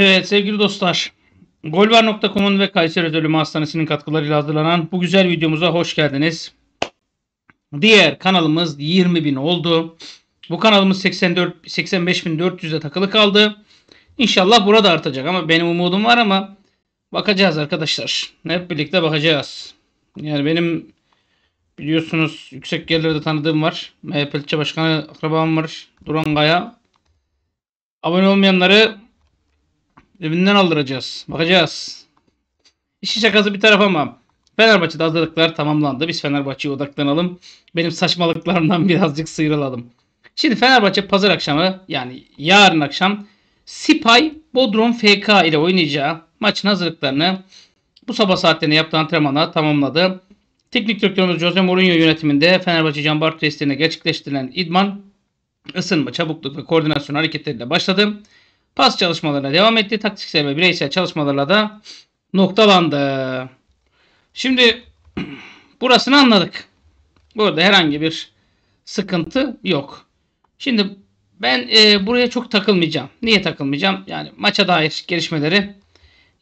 Evet sevgili dostlar. Golvar.com'un ve Kayseri Ödülümü Hastanesi'nin katkılarıyla hazırlanan bu güzel videomuza hoş geldiniz. Diğer kanalımız 20.000 oldu. Bu kanalımız 84 85.400'e takılı kaldı. İnşallah burada artacak ama benim umudum var ama bakacağız arkadaşlar. Hep birlikte bakacağız. Yani benim biliyorsunuz yüksek yerlerde tanıdığım var. MHP başkanı akrabam var. Duran Gaya. Abone olmayanları Evinden aldıracağız. Bakacağız. İşi şakası bir taraf ama Fenerbahçe'de hazırlıklar tamamlandı. Biz Fenerbahçe'ye odaklanalım. Benim saçmalıklarımdan birazcık sıyrılalım. Şimdi Fenerbahçe pazar akşamı yani yarın akşam Sipay Bodrum FK ile oynayacağı maçın hazırlıklarını bu sabah saatlerinde yaptığı antrenmanla tamamladı. Teknik direktörümüz Jose Mourinho yönetiminde Fenerbahçe Can Bartres'lerine gerçekleştirilen idman ısınma, çabukluk ve koordinasyon hareketleriyle başladı. Pas çalışmalarına devam etti. Taktiksel ve bireysel çalışmalarla da noktalandı. Şimdi burasını anladık. Burada herhangi bir sıkıntı yok. Şimdi ben e, buraya çok takılmayacağım. Niye takılmayacağım? Yani maça dair gelişmeleri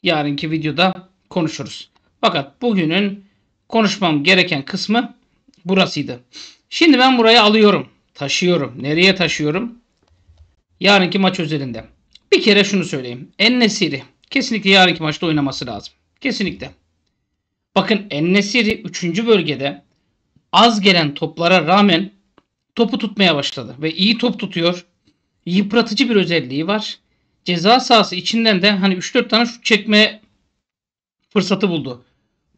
yarınki videoda konuşuruz. Fakat bugünün konuşmam gereken kısmı burasıydı. Şimdi ben burayı alıyorum. Taşıyorum. Nereye taşıyorum? Yarınki maç özelinde. Bir kere şunu söyleyeyim. Ennesiri kesinlikle yarınki maçta oynaması lazım. Kesinlikle. Bakın Ennesiri 3. bölgede az gelen toplara rağmen topu tutmaya başladı ve iyi top tutuyor. Yıpratıcı bir özelliği var. Ceza sahası içinden de hani 3-4 tane şut çekme fırsatı buldu.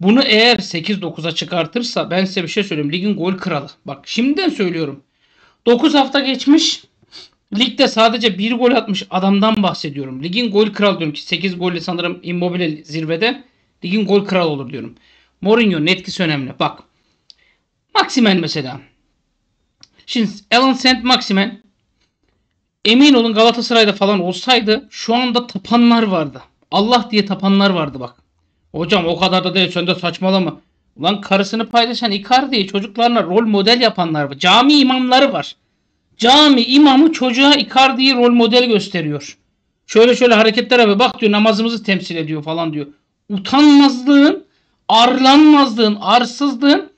Bunu eğer 8-9'a çıkartırsa ben size bir şey söyleyeyim. Ligin gol kralı. Bak şimdiden söylüyorum. 9 hafta geçmiş. Ligde sadece bir gol atmış adamdan bahsediyorum. Ligin gol kral diyorum ki 8 golle sanırım Immobile zirvede. Ligin gol kral olur diyorum. Mourinho'nun etkisi önemli. Bak. Maximen mesela. Şimdi Alan Saint Maximen emin olun Galatasaray'da falan olsaydı şu anda tapanlar vardı. Allah diye tapanlar vardı bak. Hocam o kadar da değil sen de saçmalama. Ulan karısını paylaşan Icardi'yi çocuklarına rol model yapanlar var. Cami imamları var. Cami imamı çocuğa Icardi'yi rol model gösteriyor. Şöyle şöyle hareketlere ve bak diyor namazımızı temsil ediyor falan diyor. Utanmazlığın, arlanmazlığın, arsızlığın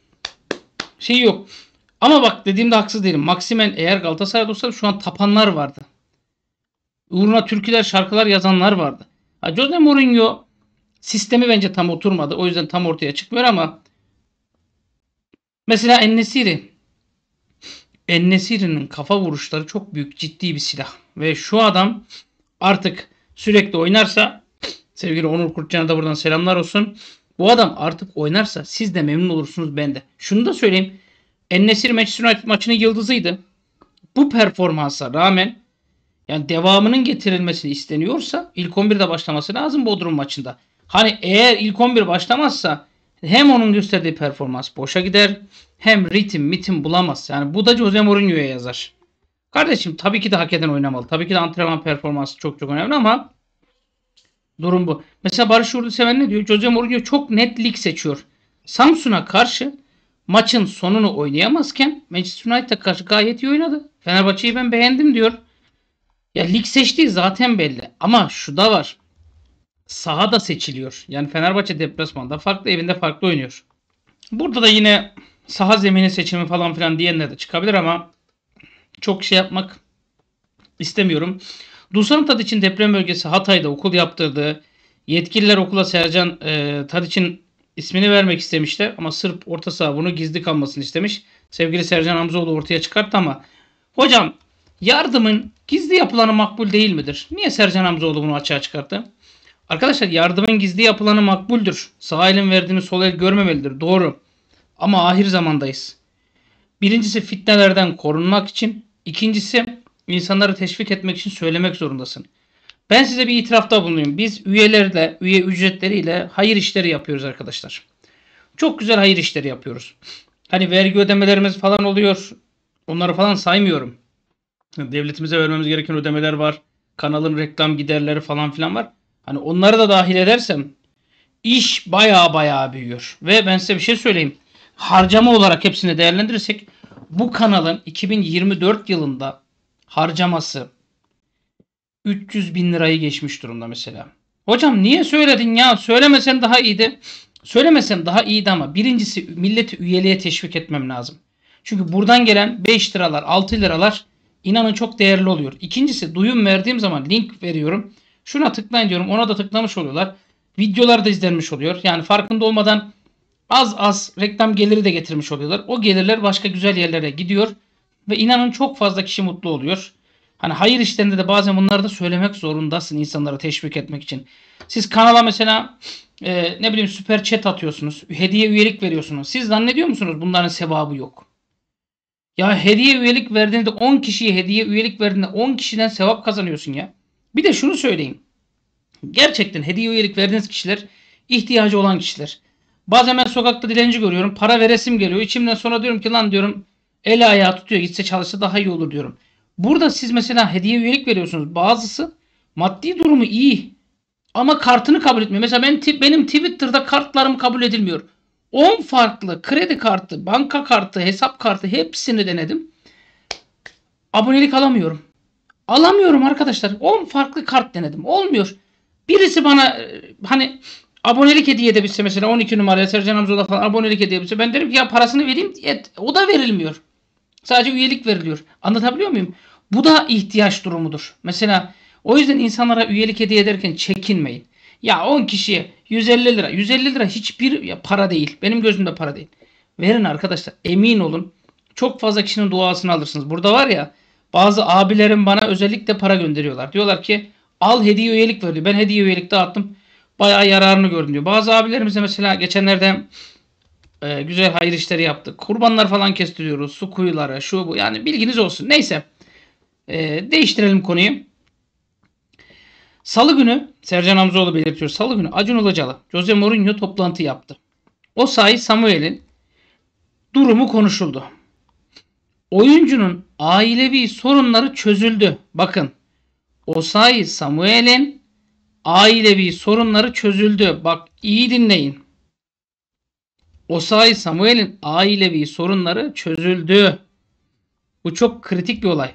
şey yok. Ama bak dediğimde haksız değilim. Maksimen eğer Galatasaray dostlarım şu an tapanlar vardı. Uğruna türküler, şarkılar yazanlar vardı. Ha, Jose Mourinho sistemi bence tam oturmadı. O yüzden tam ortaya çıkmıyor ama mesela Ennesiri Ennesiri'nin kafa vuruşları çok büyük ciddi bir silah. Ve şu adam artık sürekli oynarsa sevgili Onur Kurtcan'a da buradan selamlar olsun. Bu adam artık oynarsa siz de memnun olursunuz ben de. Şunu da söyleyeyim. Ennesir Manchester United maçının yıldızıydı. Bu performansa rağmen yani devamının getirilmesini isteniyorsa ilk 11'de başlaması lazım Bodrum maçında. Hani eğer ilk 11 başlamazsa hem onun gösterdiği performans boşa gider hem ritim mitim bulamaz. Yani bu da Jose Mourinho'ya yazar. Kardeşim tabii ki de hak eden oynamalı. Tabii ki de antrenman performansı çok çok önemli ama durum bu. Mesela Barış Yurduseven ne diyor? Jose Mourinho çok net lig seçiyor. Samsun'a karşı maçın sonunu oynayamazken Manchester United'a karşı gayet iyi oynadı. Fenerbahçe'yi ben beğendim diyor. Ya lig seçtiği zaten belli. Ama şu da var saha da seçiliyor. Yani Fenerbahçe deplasmanda farklı evinde farklı oynuyor. Burada da yine saha zemini seçimi falan filan diyenler de çıkabilir ama çok şey yapmak istemiyorum. Dusan Tadiç'in deprem bölgesi Hatay'da okul yaptırdı. Yetkililer okula Sercan e, Tadiç'in ismini vermek istemişti ama Sırp orta saha bunu gizli kalmasını istemiş. Sevgili Sercan Hamzoğlu ortaya çıkarttı ama hocam yardımın gizli yapılanı makbul değil midir? Niye Sercan Hamzoğlu bunu açığa çıkarttı? Arkadaşlar yardımın gizli yapılanı makbuldür. Sağ elin verdiğini sol el görmemelidir. Doğru. Ama ahir zamandayız. Birincisi fitnelerden korunmak için. ikincisi insanları teşvik etmek için söylemek zorundasın. Ben size bir itirafta bulunayım. Biz üyelerle, üye ücretleriyle hayır işleri yapıyoruz arkadaşlar. Çok güzel hayır işleri yapıyoruz. Hani vergi ödemelerimiz falan oluyor. Onları falan saymıyorum. Devletimize vermemiz gereken ödemeler var. Kanalın reklam giderleri falan filan var. Hani onları da dahil edersem iş baya baya büyüyor. Ve ben size bir şey söyleyeyim. Harcama olarak hepsini değerlendirirsek bu kanalın 2024 yılında harcaması 300 bin lirayı geçmiş durumda mesela. Hocam niye söyledin ya? Söylemesen daha iyiydi. Söylemesem daha iyiydi ama birincisi milleti üyeliğe teşvik etmem lazım. Çünkü buradan gelen 5 liralar, 6 liralar inanın çok değerli oluyor. İkincisi duyum verdiğim zaman link veriyorum. Şuna tıklayın diyorum. Ona da tıklamış oluyorlar. Videolar da izlenmiş oluyor. Yani farkında olmadan az az reklam geliri de getirmiş oluyorlar. O gelirler başka güzel yerlere gidiyor. Ve inanın çok fazla kişi mutlu oluyor. Hani hayır işlerinde de bazen bunları da söylemek zorundasın insanlara teşvik etmek için. Siz kanala mesela e, ne bileyim süper chat atıyorsunuz. Hediye üyelik veriyorsunuz. Siz zannediyor musunuz bunların sevabı yok? Ya hediye üyelik verdiğinde 10 kişiye hediye üyelik verdiğinde 10 kişiden sevap kazanıyorsun ya. Bir de şunu söyleyeyim. Gerçekten hediye üyelik verdiğiniz kişiler ihtiyacı olan kişiler. Bazen ben sokakta dilenci görüyorum. Para veresim geliyor. İçimden sonra diyorum ki lan diyorum el ayağı tutuyor. Gitse çalışsa daha iyi olur diyorum. Burada siz mesela hediye üyelik veriyorsunuz. Bazısı maddi durumu iyi ama kartını kabul etmiyor. Mesela ben, benim Twitter'da kartlarım kabul edilmiyor. 10 farklı kredi kartı, banka kartı, hesap kartı hepsini denedim. Abonelik alamıyorum. Alamıyorum arkadaşlar. 10 farklı kart denedim. Olmuyor. Birisi bana e, hani abonelik hediye edebilse mesela 12 numaraya Sercan Hamzoğlu falan abonelik hediye edebilse ben derim ki ya parasını vereyim et. o da verilmiyor. Sadece üyelik veriliyor. Anlatabiliyor muyum? Bu da ihtiyaç durumudur. Mesela o yüzden insanlara üyelik hediye ederken çekinmeyin. Ya 10 kişiye 150 lira. 150 lira hiçbir para değil. Benim gözümde para değil. Verin arkadaşlar. Emin olun. Çok fazla kişinin duasını alırsınız. Burada var ya bazı abilerim bana özellikle para gönderiyorlar. Diyorlar ki al hediye üyelik ver diyor. Ben hediye üyelik dağıttım. Bayağı yararını gördüm diyor. Bazı abilerimize mesela geçenlerde e, güzel hayır işleri yaptık. Kurbanlar falan kestiriyoruz. Su kuyuları şu bu. Yani bilginiz olsun. Neyse. E, değiştirelim konuyu. Salı günü Sercan Hamzoğlu belirtiyor. Salı günü Acun Ilıcalı Jose Mourinho toplantı yaptı. O sayı Samuel'in durumu konuşuldu. Oyuncunun ailevi sorunları çözüldü. Bakın Osay Samuel'in ailevi sorunları çözüldü. Bak iyi dinleyin. Osay Samuel'in ailevi sorunları çözüldü. Bu çok kritik bir olay.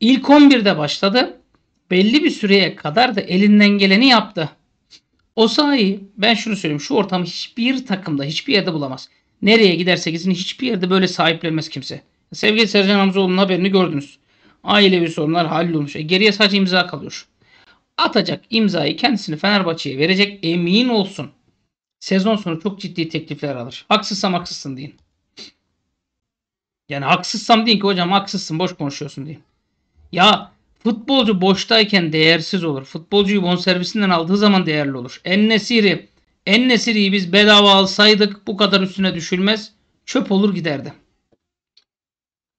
İlk 11'de başladı. Belli bir süreye kadar da elinden geleni yaptı. Osayi ben şunu söyleyeyim şu ortamı hiçbir takımda hiçbir yerde bulamaz. Nereye giderse gitsin hiçbir yerde böyle sahiplenmez kimse. Sevgili Sercan Hamzoğlu'nun haberini gördünüz. Ailevi sorunlar hallolmuş. E geriye sadece imza kalıyor. Atacak imzayı kendisini Fenerbahçe'ye verecek emin olsun. Sezon sonu çok ciddi teklifler alır. Haksızsam haksızsın deyin. Yani haksızsam deyin ki hocam haksızsın boş konuşuyorsun deyin. Ya futbolcu boştayken değersiz olur. Futbolcuyu bonservisinden aldığı zaman değerli olur. En Nesiri, En Nesiri'yi biz bedava alsaydık bu kadar üstüne düşülmez. Çöp olur giderdi.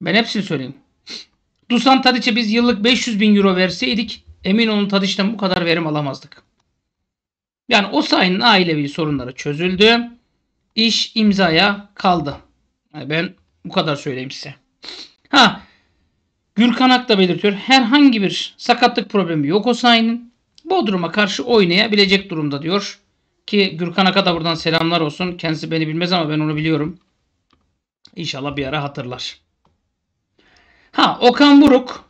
Ben hepsini söyleyeyim. Dusan Tadiç'e biz yıllık 500 bin euro verseydik emin olun Tadiç'ten bu kadar verim alamazdık. Yani o sayının ailevi sorunları çözüldü. İş imzaya kaldı. Yani ben bu kadar söyleyeyim size. Ha Gürkan Ak da belirtiyor. Herhangi bir sakatlık problemi yok o sayının. Bodrum'a karşı oynayabilecek durumda diyor. Ki Gürkan Ak'a da buradan selamlar olsun. Kendisi beni bilmez ama ben onu biliyorum. İnşallah bir ara hatırlar. Ha Okan Buruk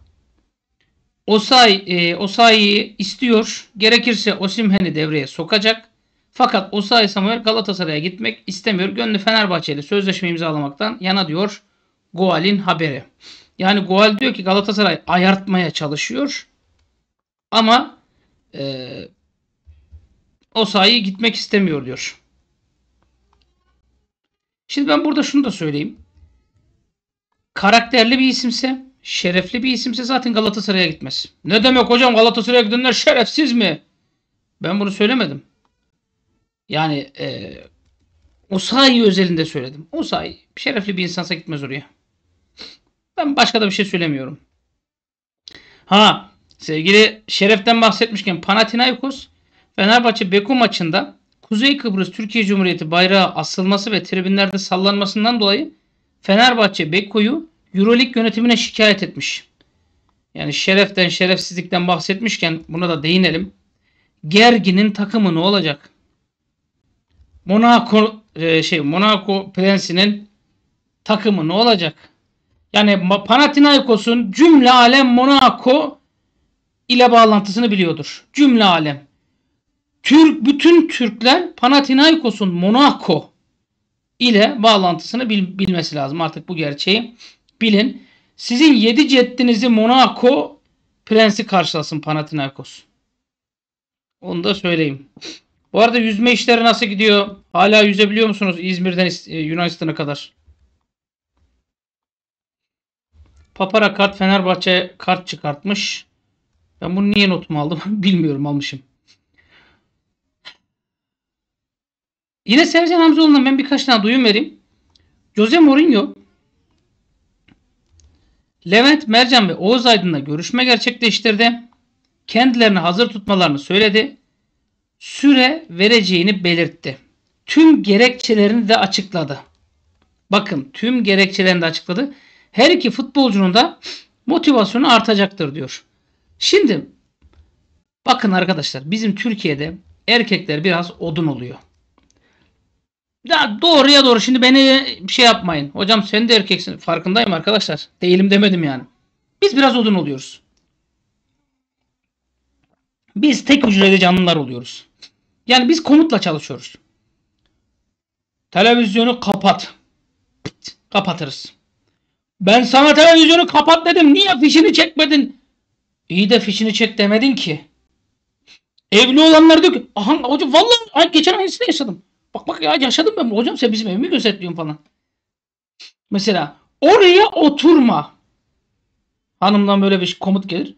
Osay, e, Osayi'yi istiyor. Gerekirse Osimhen'i devreye sokacak. Fakat Osayi Samuel Galatasaray'a gitmek istemiyor. Gönlü Fenerbahçe ile sözleşme imzalamaktan yana diyor Goal'in haberi. Yani Goal diyor ki Galatasaray ayartmaya çalışıyor. Ama e, Osayi gitmek istemiyor diyor. Şimdi ben burada şunu da söyleyeyim karakterli bir isimse, şerefli bir isimse zaten Galatasaray'a gitmez. Ne demek hocam Galatasaray'a gidenler şerefsiz mi? Ben bunu söylemedim. Yani e, Osayi özelinde söyledim. O Osayi şerefli bir insansa gitmez oraya. Ben başka da bir şey söylemiyorum. Ha sevgili Şeref'ten bahsetmişken Panathinaikos Fenerbahçe Beko maçında Kuzey Kıbrıs Türkiye Cumhuriyeti bayrağı asılması ve tribünlerde sallanmasından dolayı Fenerbahçe Beko'yu Euroleague yönetimine şikayet etmiş. Yani şereften şerefsizlikten bahsetmişken buna da değinelim. Gergin'in takımı ne olacak? Monaco e, şey Monaco prensinin takımı ne olacak? Yani Panathinaikos'un cümle alem Monaco ile bağlantısını biliyordur. Cümle alem. Türk bütün Türkler Panathinaikos'un Monaco ile bağlantısını bil, bilmesi lazım. Artık bu gerçeği bilin. Sizin 7 ceddinizi Monaco prensi karşılasın Panathinaikos. Onu da söyleyeyim. Bu arada yüzme işleri nasıl gidiyor? Hala yüzebiliyor musunuz İzmir'den e, Yunanistan'a kadar? Papara kart Fenerbahçe kart çıkartmış. Ben bunu niye notumu aldım bilmiyorum almışım. Yine Sercan Hamzoğlu'ndan ben birkaç tane duyum vereyim. Jose Mourinho Levent Mercan ve Oğuz Aydın'la görüşme gerçekleştirdi. Kendilerini hazır tutmalarını söyledi. Süre vereceğini belirtti. Tüm gerekçelerini de açıkladı. Bakın tüm gerekçelerini de açıkladı. Her iki futbolcunun da motivasyonu artacaktır diyor. Şimdi bakın arkadaşlar bizim Türkiye'de erkekler biraz odun oluyor. Ya doğruya doğru şimdi beni bir şey yapmayın. Hocam sen de erkeksin. Farkındayım arkadaşlar. Değilim demedim yani. Biz biraz odun oluyoruz. Biz tek hücreli canlılar oluyoruz. Yani biz komutla çalışıyoruz. Televizyonu kapat. Pıt, kapatırız. Ben sana televizyonu kapat dedim. Niye fişini çekmedin? İyi de fişini çek demedin ki. Evli olanlar diyor ki aha hocam vallahi geçen aynısını yaşadım. Bak bak ya yaşadım ben. Hocam sen bizim evimi gözetliyorsun falan. Mesela oraya oturma. Hanımdan böyle bir komut gelir.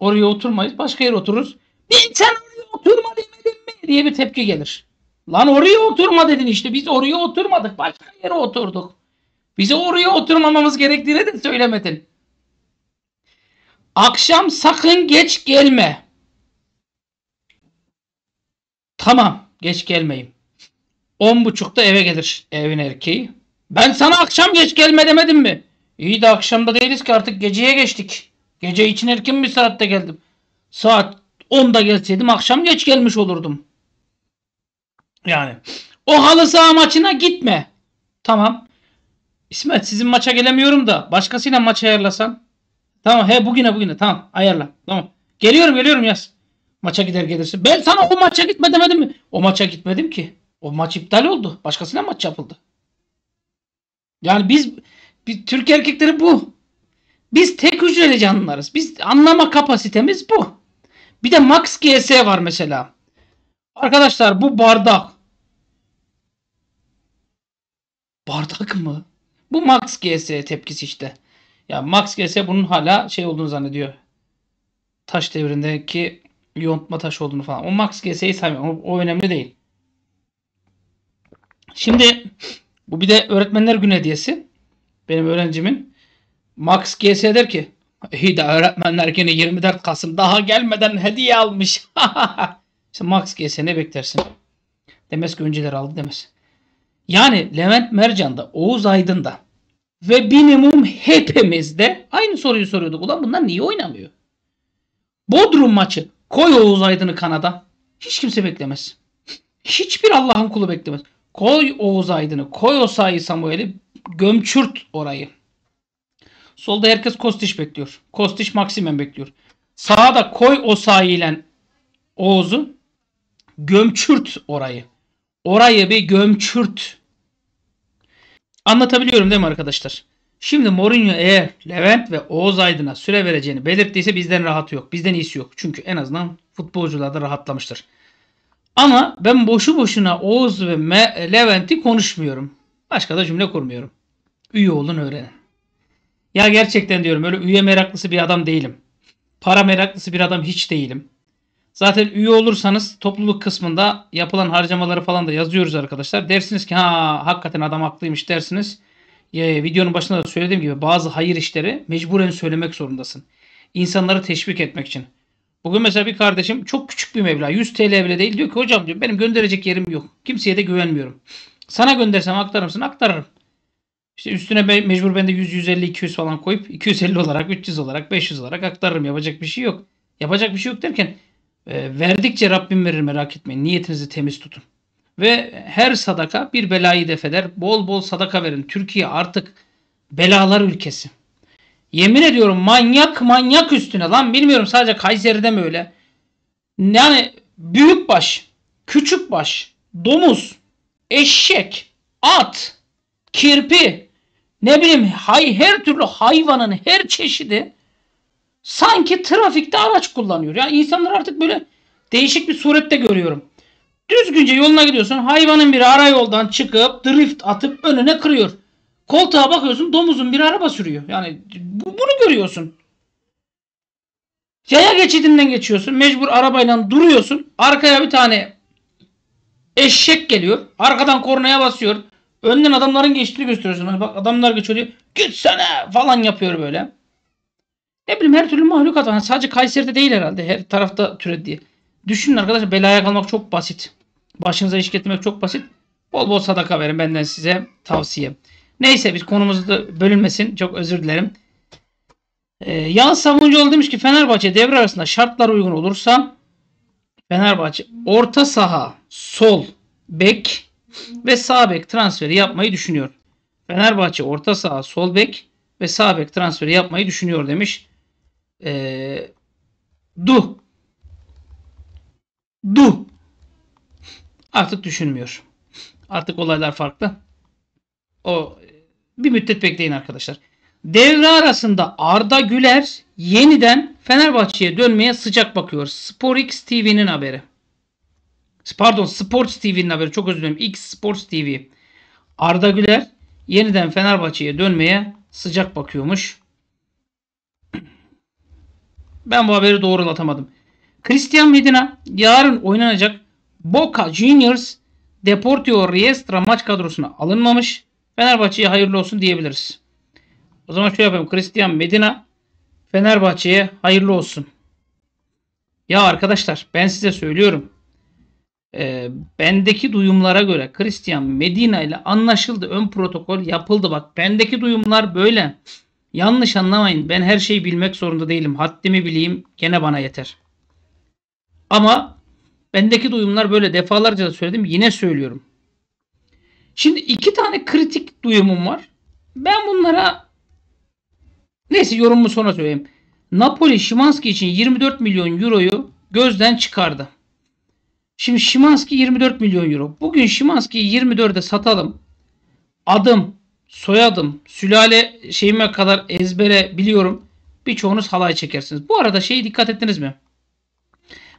Oraya oturmayız. Başka yere otururuz. Ben sen oraya oturma demedim mi? Diye bir tepki gelir. Lan oraya oturma dedin işte. Biz oraya oturmadık. Başka yere oturduk. Bize oraya oturmamamız gerektiğini de söylemedin. Akşam sakın geç gelme. Tamam. Geç gelmeyim. On buçukta eve gelir evin erkeği. Ben sana akşam geç gelme demedim mi? İyi de akşamda değiliz ki artık geceye geçtik. Gece için erken bir saatte geldim. Saat onda gelseydim akşam geç gelmiş olurdum. Yani o halı saha maçına gitme. Tamam. İsmet sizin maça gelemiyorum da başkasıyla maç ayarlasan. Tamam he bugüne bugüne tamam ayarla. Tamam. Geliyorum geliyorum yaz. Maça gider gelirsin. Ben sana o maça gitme demedim mi? O maça gitmedim ki. O maç iptal oldu. Başkasına maç yapıldı. Yani biz, biz Türk erkekleri bu. Biz tek hücreli canlılarız. Biz anlama kapasitemiz bu. Bir de Max GS var mesela. Arkadaşlar bu bardak. Bardak mı? Bu Max GS tepkisi işte. Ya Max GS bunun hala şey olduğunu zannediyor. Taş devrindeki yontma taş olduğunu falan. O Max GS'yi saymıyor. O, o önemli değil. Şimdi bu bir de öğretmenler günü hediyesi. Benim öğrencimin. Max GS der ki iyi de öğretmenler günü 24 Kasım daha gelmeden hediye almış. işte Max GS ne beklersin? Demez ki önceleri aldı demez. Yani Levent Mercan'da, Oğuz Aydın'da ve minimum hepimizde aynı soruyu soruyorduk. Ulan bunlar niye oynamıyor? Bodrum maçı koy Oğuz Aydın'ı kanada. Hiç kimse beklemez. Hiçbir Allah'ın kulu beklemez. Koy Oğuz Aydın'ı, koy o Osayi Samuel'i, gömçürt orayı. Solda herkes Kostiş bekliyor. Kostiş Maksimen bekliyor. Sağda koy o ile Oğuz'u, gömçürt orayı. Orayı bir gömçürt. Anlatabiliyorum değil mi arkadaşlar? Şimdi Mourinho eğer Levent ve Oğuz Aydın'a süre vereceğini belirttiyse bizden rahatı yok. Bizden iyisi yok. Çünkü en azından futbolcular da rahatlamıştır. Ama ben boşu boşuna Oğuz ve Me Levent'i konuşmuyorum. Başka da cümle kurmuyorum. Üye olun öğrenin. Ya gerçekten diyorum öyle üye meraklısı bir adam değilim. Para meraklısı bir adam hiç değilim. Zaten üye olursanız topluluk kısmında yapılan harcamaları falan da yazıyoruz arkadaşlar. Dersiniz ki ha hakikaten adam haklıymış dersiniz. Ee, videonun başında da söylediğim gibi bazı hayır işleri mecburen söylemek zorundasın. İnsanları teşvik etmek için. Bugün mesela bir kardeşim çok küçük bir meblağ 100 TL bile değil diyor ki hocam diyor benim gönderecek yerim yok. Kimseye de güvenmiyorum. Sana göndersem aktarır mısın? Aktarırım. İşte üstüne be, mecbur ben de 100, 150, 200 falan koyup 250 olarak, 300 olarak, 500 olarak aktarırım. Yapacak bir şey yok. Yapacak bir şey yok derken e, verdikçe Rabbim verir merak etmeyin. Niyetinizi temiz tutun. Ve her sadaka bir belayı defeder. Bol bol sadaka verin. Türkiye artık belalar ülkesi. Yemin ediyorum manyak manyak üstüne lan bilmiyorum sadece Kayseri'de mi öyle? Yani büyük baş, küçük baş, domuz, eşek, at, kirpi, ne bileyim hay her türlü hayvanın her çeşidi sanki trafikte araç kullanıyor. Yani insanlar artık böyle değişik bir surette görüyorum. Düzgünce yoluna gidiyorsun hayvanın biri ara yoldan çıkıp drift atıp önüne kırıyor. Koltuğa bakıyorsun domuzun bir araba sürüyor. Yani bu, bunu görüyorsun. Yaya geçidinden geçiyorsun. Mecbur arabayla duruyorsun. Arkaya bir tane eşek geliyor. Arkadan kornaya basıyor. Önden adamların geçtiğini gösteriyorsun. Hani bak adamlar geçiyor diyor. Gitsene falan yapıyor böyle. Ne bileyim her türlü mahlukat. Yani sadece Kayseri'de değil herhalde. Her tarafta türedi Düşünün arkadaşlar belaya kalmak çok basit. Başınıza iş getirmek çok basit. Bol bol sadaka verin benden size tavsiye. Neyse biz konumuzda bölünmesin. Çok özür dilerim. Ee, Yağız Savuncuoğlu demiş ki Fenerbahçe devre arasında şartlar uygun olursa Fenerbahçe orta saha, sol, bek ve sağ bek transferi yapmayı düşünüyor. Fenerbahçe orta saha, sol bek ve sağ bek transferi yapmayı düşünüyor demiş. Ee, du. Du. Artık düşünmüyor. Artık olaylar farklı. O bir müddet bekleyin arkadaşlar. Devre arasında Arda Güler yeniden Fenerbahçe'ye dönmeye sıcak bakıyor. SporX TV'nin haberi. Pardon Sports TV'nin haberi çok özür dilerim. X Sports TV. Arda Güler yeniden Fenerbahçe'ye dönmeye sıcak bakıyormuş. Ben bu haberi doğrulatamadım. Christian Medina yarın oynanacak Boca Juniors Deportivo Riestra maç kadrosuna alınmamış. Fenerbahçe'ye hayırlı olsun diyebiliriz. O zaman şöyle yapayım. Christian Medina Fenerbahçe'ye hayırlı olsun. Ya arkadaşlar ben size söylüyorum. E, bendeki duyumlara göre Christian Medina ile anlaşıldı. Ön protokol yapıldı. Bak bendeki duyumlar böyle. Yanlış anlamayın. Ben her şeyi bilmek zorunda değilim. Haddimi bileyim gene bana yeter. Ama bendeki duyumlar böyle defalarca da söyledim. Yine söylüyorum. Şimdi iki tane kritik duyumum var. Ben bunlara neyse yorumumu sonra söyleyeyim. Napoli Şimanski için 24 milyon euroyu gözden çıkardı. Şimdi Şimanski 24 milyon euro. Bugün Şimanski'yi 24'e satalım. Adım, soyadım, sülale şeyime kadar ezbere biliyorum. Birçoğunuz halay çekersiniz. Bu arada şey dikkat ettiniz mi?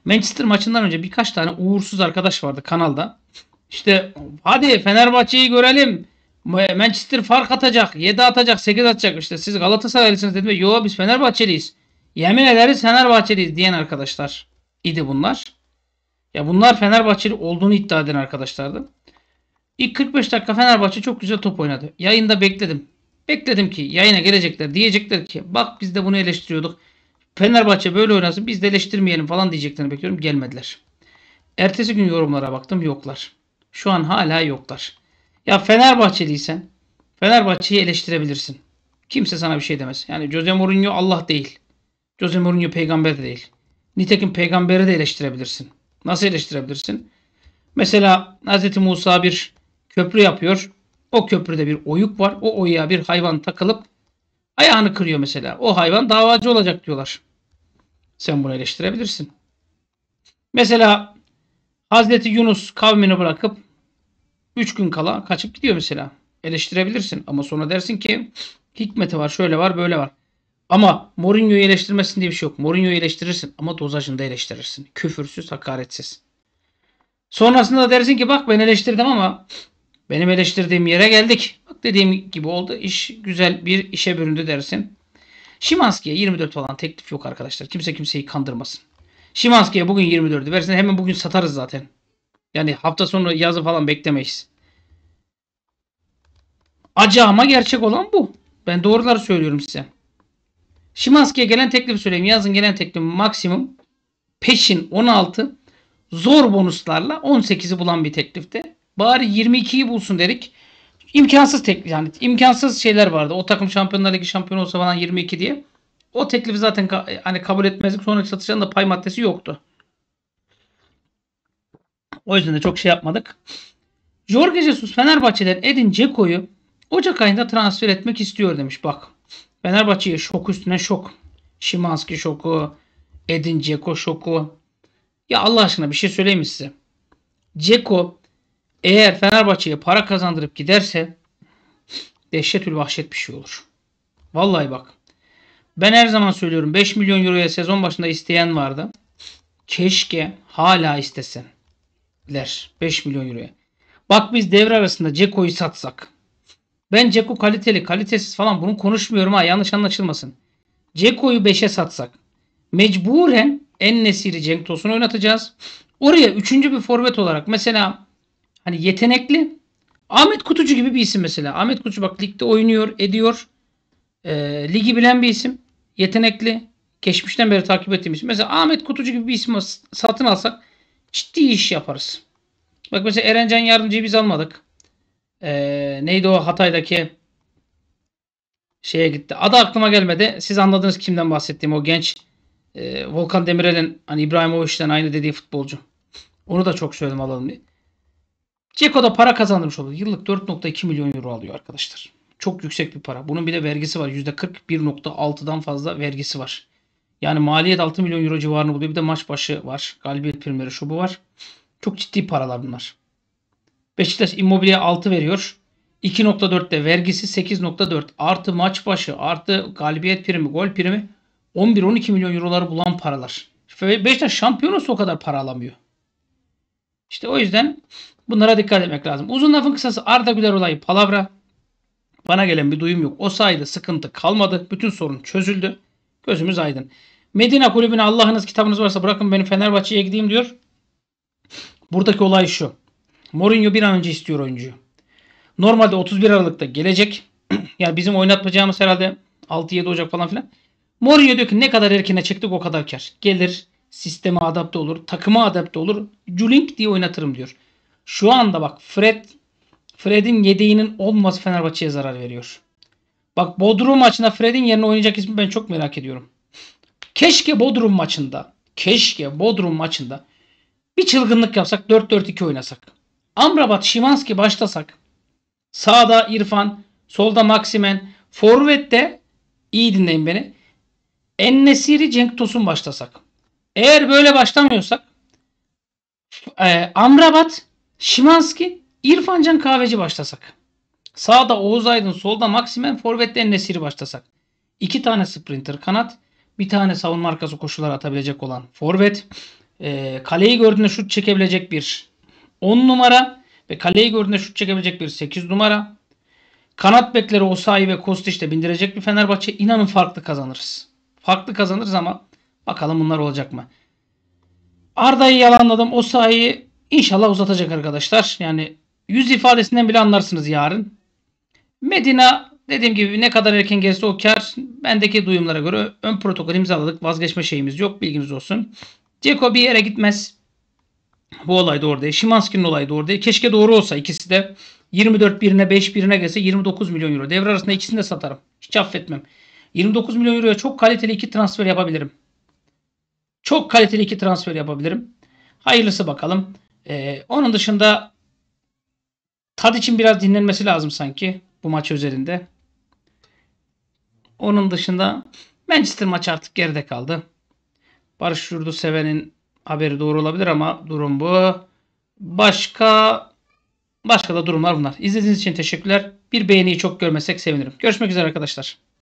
Manchester maçından önce birkaç tane uğursuz arkadaş vardı kanalda. İşte hadi Fenerbahçe'yi görelim. Manchester fark atacak. 7 atacak. 8 atacak. İşte siz Galatasaraylısınız dedim. Yo biz Fenerbahçeliyiz. Yemin ederiz Fenerbahçeliyiz diyen arkadaşlar idi bunlar. Ya bunlar Fenerbahçeli olduğunu iddia eden arkadaşlardı. İlk 45 dakika Fenerbahçe çok güzel top oynadı. Yayında bekledim. Bekledim ki yayına gelecekler. Diyecekler ki bak biz de bunu eleştiriyorduk. Fenerbahçe böyle oynasın biz de eleştirmeyelim falan diyeceklerini bekliyorum. Gelmediler. Ertesi gün yorumlara baktım yoklar şu an hala yoklar. Ya Fenerbahçeliysen Fenerbahçe'yi eleştirebilirsin. Kimse sana bir şey demez. Yani Jose Mourinho Allah değil. Jose Mourinho peygamber de değil. Nitekim peygamberi de eleştirebilirsin. Nasıl eleştirebilirsin? Mesela Hz. Musa bir köprü yapıyor. O köprüde bir oyuk var. O oyuğa bir hayvan takılıp ayağını kırıyor mesela. O hayvan davacı olacak diyorlar. Sen bunu eleştirebilirsin. Mesela Hazreti Yunus kavmini bırakıp 3 gün kala kaçıp gidiyor mesela. Eleştirebilirsin ama sonra dersin ki hikmeti var, şöyle var, böyle var. Ama Mourinho'yu eleştirmesin diye bir şey yok. Mourinho'yu eleştirirsin ama dozajında eleştirirsin. Küfürsüz, hakaretsiz. Sonrasında dersin ki bak ben eleştirdim ama benim eleştirdiğim yere geldik. Bak dediğim gibi oldu. İş güzel bir işe büründü dersin. Şimanski'ye 24 falan teklif yok arkadaşlar. Kimse kimseyi kandırmasın. Şimanski'ye bugün 24'ü versin. Hemen bugün satarız zaten. Yani hafta sonu yazı falan beklemeyiz. Acı gerçek olan bu. Ben doğruları söylüyorum size. Şimanski'ye gelen teklif söyleyeyim. Yazın gelen teklif maksimum peşin 16 zor bonuslarla 18'i bulan bir teklifte. Bari 22'yi bulsun dedik. İmkansız teklif yani imkansız şeyler vardı. O takım Şampiyonlar Ligi şampiyonu olsa falan 22 diye. O teklifi zaten ka- e, hani kabul etmezlik sonraki satışların da pay maddesi yoktu. O yüzden de çok şey yapmadık. Jorge Jesus Fenerbahçe'den Edin Ceko'yu Ocak ayında transfer etmek istiyor demiş. Bak Fenerbahçe'ye şok üstüne şok. Şimanski şoku, Edin Ceko şoku. Ya Allah aşkına bir şey söyleyeyim size. Ceko eğer Fenerbahçe'ye para kazandırıp giderse dehşetül vahşet bir şey olur. Vallahi bak. Ben her zaman söylüyorum 5 milyon euroya sezon başında isteyen vardı. Keşke hala istesinler 5 milyon euroya. Bak biz devre arasında Ceko'yu satsak. Ben Ceko kaliteli kalitesiz falan bunu konuşmuyorum ha yanlış anlaşılmasın. Ceko'yu 5'e satsak. Mecburen en nesiri Cenk Tosun'u oynatacağız. Oraya üçüncü bir forvet olarak mesela hani yetenekli Ahmet Kutucu gibi bir isim mesela. Ahmet Kutucu bak ligde oynuyor ediyor. E, ligi bilen bir isim. Yetenekli. Geçmişten beri takip ettiğimiz. Mesela Ahmet Kutucu gibi bir isim satın alsak ciddi iş yaparız. Bak mesela Erencan Yardımcı'yı biz almadık. E, neydi o Hatay'daki şeye gitti. Adı aklıma gelmedi. Siz anladınız kimden bahsettiğim o genç e, Volkan Demirel'in hani İbrahim İbrahimovic'den aynı dediği futbolcu. Onu da çok söyledim alalım diye. Ceko da para kazandırmış oldu. Yıllık 4.2 milyon euro alıyor arkadaşlar. Çok yüksek bir para. Bunun bir de vergisi var. %41.6'dan fazla vergisi var. Yani maliyet 6 milyon euro civarında buluyor. Bir de maç başı var. Galibiyet primleri şu bu var. Çok ciddi paralar bunlar. Beşiktaş immobiliye 6 veriyor. 2.4'te vergisi 8.4 artı maç başı artı galibiyet primi gol primi 11-12 milyon euroları bulan paralar. Beşiktaş şampiyon olsa o kadar para alamıyor. İşte o yüzden bunlara dikkat etmek lazım. Uzun lafın kısası Arda Güler olayı palavra. Bana gelen bir duyum yok. O sayede sıkıntı kalmadı. Bütün sorun çözüldü. Gözümüz aydın. Medine kulübüne Allah'ınız kitabınız varsa bırakın beni Fenerbahçe'ye gideyim diyor. Buradaki olay şu. Mourinho bir an önce istiyor oyuncuyu. Normalde 31 Aralık'ta gelecek. yani bizim oynatmayacağımız herhalde 6-7 Ocak falan filan. Mourinho diyor ki ne kadar erkene çıktık o kadar kar. Gelir, sisteme adapte olur, takıma adapte olur. Julink diye oynatırım diyor. Şu anda bak Fred Fred'in yedeğinin olmaması Fenerbahçe'ye zarar veriyor. Bak Bodrum maçında Fred'in yerine oynayacak ismi ben çok merak ediyorum. Keşke Bodrum maçında, keşke Bodrum maçında bir çılgınlık yapsak 4-4-2 oynasak. Amrabat, Şimanski başlasak. Sağda İrfan, solda Maksimen, forvette iyi dinleyin beni. Ennesiri Cenk Tosun başlasak. Eğer böyle başlamıyorsak e, Amrabat, Şimanski İrfan Can Kahveci başlasak. Sağda Oğuz Aydın, solda Maksimen, Forvet'te Enesiri başlasak. İki tane sprinter kanat, bir tane savunma arkası koşular atabilecek olan Forvet. E, kaleyi gördüğünde şut çekebilecek bir 10 numara ve kaleyi gördüğünde şut çekebilecek bir 8 numara. Kanat bekleri Osayi ve Kostiç de bindirecek bir Fenerbahçe. İnanın farklı kazanırız. Farklı kazanırız ama bakalım bunlar olacak mı? Arda'yı yalanladım. Osayi inşallah uzatacak arkadaşlar. Yani Yüz ifadesinden bile anlarsınız yarın. Medina dediğim gibi ne kadar erken gelse o kar. Bendeki duyumlara göre ön protokol imzaladık. Vazgeçme şeyimiz yok. Bilginiz olsun. Ceko bir yere gitmez. Bu olay da orada. Şimanski'nin olayı da orada. Keşke doğru olsa ikisi de. 24 birine 5 birine gelse 29 milyon euro. Devre arasında ikisini de satarım. Hiç affetmem. 29 milyon euroya çok kaliteli iki transfer yapabilirim. Çok kaliteli iki transfer yapabilirim. Hayırlısı bakalım. Ee, onun dışında Tad için biraz dinlenmesi lazım sanki bu maç özelinde. Onun dışında Manchester maçı artık geride kaldı. Barış Yurdu Seven'in haberi doğru olabilir ama durum bu. Başka başka da durumlar bunlar. İzlediğiniz için teşekkürler. Bir beğeniyi çok görmesek sevinirim. Görüşmek üzere arkadaşlar.